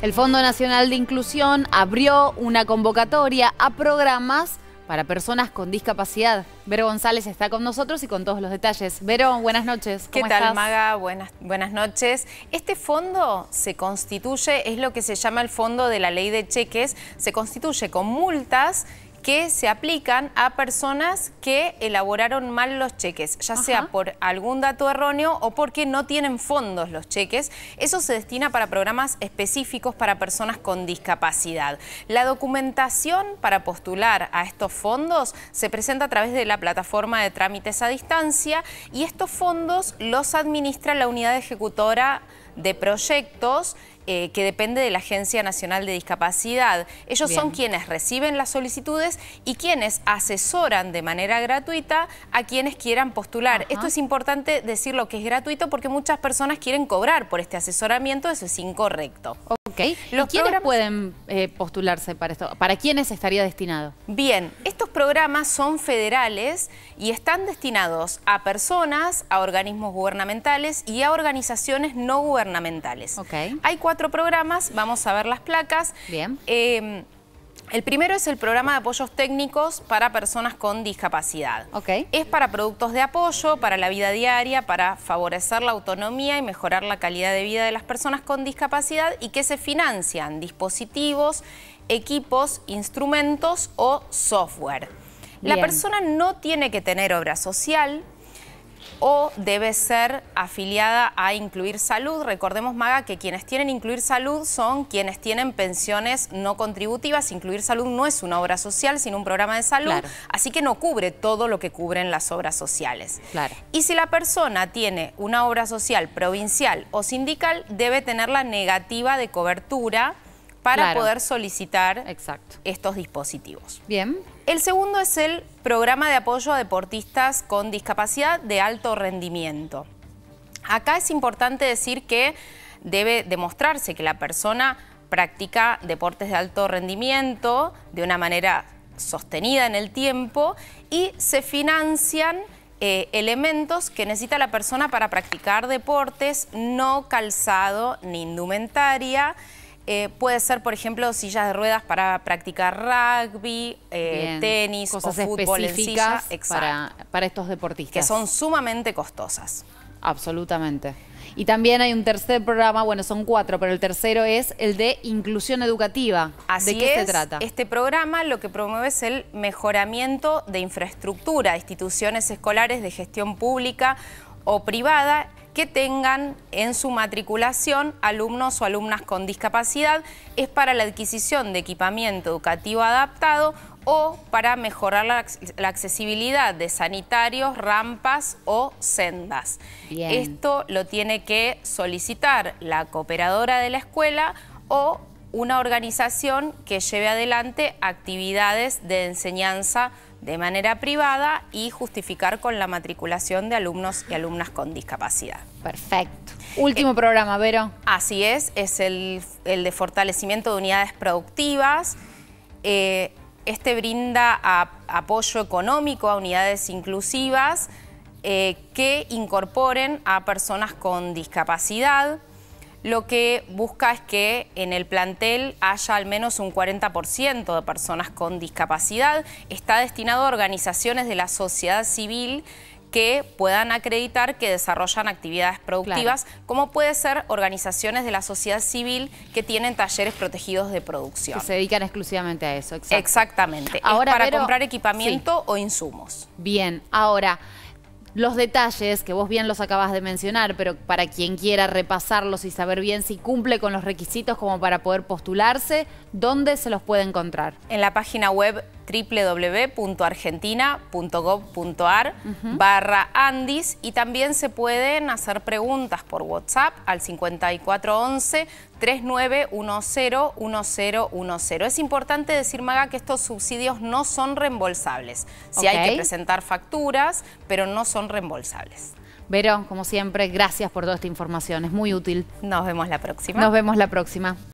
El Fondo Nacional de Inclusión abrió una convocatoria a programas para personas con discapacidad. Vero González está con nosotros y con todos los detalles. Vero, buenas noches. ¿Cómo ¿Qué tal, Maga? Buenas, buenas noches. Este fondo se constituye, es lo que se llama el fondo de la ley de cheques, se constituye con multas que se aplican a personas que elaboraron mal los cheques, ya sea por algún dato erróneo o porque no tienen fondos los cheques. Eso se destina para programas específicos para personas con discapacidad. La documentación para postular a estos fondos se presenta a través de la plataforma de trámites a distancia y estos fondos los administra la unidad ejecutora de proyectos eh, que depende de la Agencia Nacional de Discapacidad. Ellos son quienes reciben las solicitudes y quienes asesoran de manera gratuita a quienes quieran postular. Esto es importante decirlo que es gratuito porque muchas personas quieren cobrar por este asesoramiento, eso es incorrecto. ¿Y quiénes pueden eh, postularse para esto? ¿Para quiénes estaría destinado? Bien, estos programas son federales y están destinados a personas, a organismos gubernamentales y a organizaciones no gubernamentales. Okay. Hay cuatro programas, vamos a ver las placas. Bien. Em, el primero es el programa de apoyos técnicos para personas con discapacidad. ok Es para productos de apoyo, para la vida diaria, para favorecer la autonomía y mejorar la calidad de vida de las personas con discapacidad y que se financian dispositivos, equipos, instrumentos o software. La persona no tiene que tener obra social, o debe ser afiliada a Incluir Salud. Recordemos, Maga, que quienes tienen Incluir Salud son quienes tienen pensiones no contributivas. Incluir Salud no es una obra social, sino un programa de salud, así que no cubre todo lo que cubren las obras sociales. Y si la persona tiene una obra social provincial o sindical, debe tener la negativa de cobertura para poder solicitar estos dispositivos. Bien. El segundo es el programa de apoyo a deportistas con discapacidad de alto rendimiento. Acá es importante decir que debe demostrarse que la persona practica deportes de alto rendimiento de una manera sostenida en el tiempo y se financian eh, elementos que necesita la persona para practicar deportes, no calzado ni indumentaria, eh, puede ser, por ejemplo, sillas de ruedas para practicar rugby, eh, tenis o fútbol específicas en Para, para estos deportistas. Que son sumamente costosas. Absolutamente. Y también hay un tercer programa, bueno, son cuatro, pero el tercero es el de inclusión educativa. Así ¿De qué se trata? Este programa lo que promueve es el mejoramiento de infraestructura, instituciones escolares de gestión pública o privada que tengan en su matriculación alumnos o alumnas con discapacidad es para la adquisición de equipamiento educativo adaptado o para mejorar la, accesibilidad de sanitarios, rampas o sendas. Esto lo tiene que solicitar la cooperadora de la escuela o una organización que lleve adelante actividades de enseñanza de manera privada y justificar con la matriculación de alumnos y alumnas con discapacidad. Perfecto. Último eh, programa, Vero. Así es, es el, de fortalecimiento de unidades productivas. Eh, este brinda apoyo económico a unidades inclusivas eh, que incorporen a personas con discapacidad lo que busca es que en el plantel haya al menos un 40% de personas con discapacidad. Está destinado a organizaciones de la sociedad civil que puedan acreditar que desarrollan actividades productivas, como puede ser organizaciones de la sociedad civil que tienen talleres protegidos de producción. Que se dedican exclusivamente a eso, Exactamente. Ahora, para comprar equipamiento o insumos. Bien, ahora los detalles, que vos bien los acabas de mencionar, pero para quien quiera repasarlos y saber bien si cumple con los requisitos como para poder postularse, ¿dónde se los puede encontrar? En la página web www.argentina.gov.ar barra Andis y también se pueden hacer preguntas por WhatsApp al 5411 39101010. Es importante decir, Maga, que estos subsidios no son reembolsables. Sí hay que presentar facturas, pero no son reembolsables. Vero, como siempre, gracias por toda esta información. Es muy útil. Nos vemos la próxima. Nos vemos la próxima.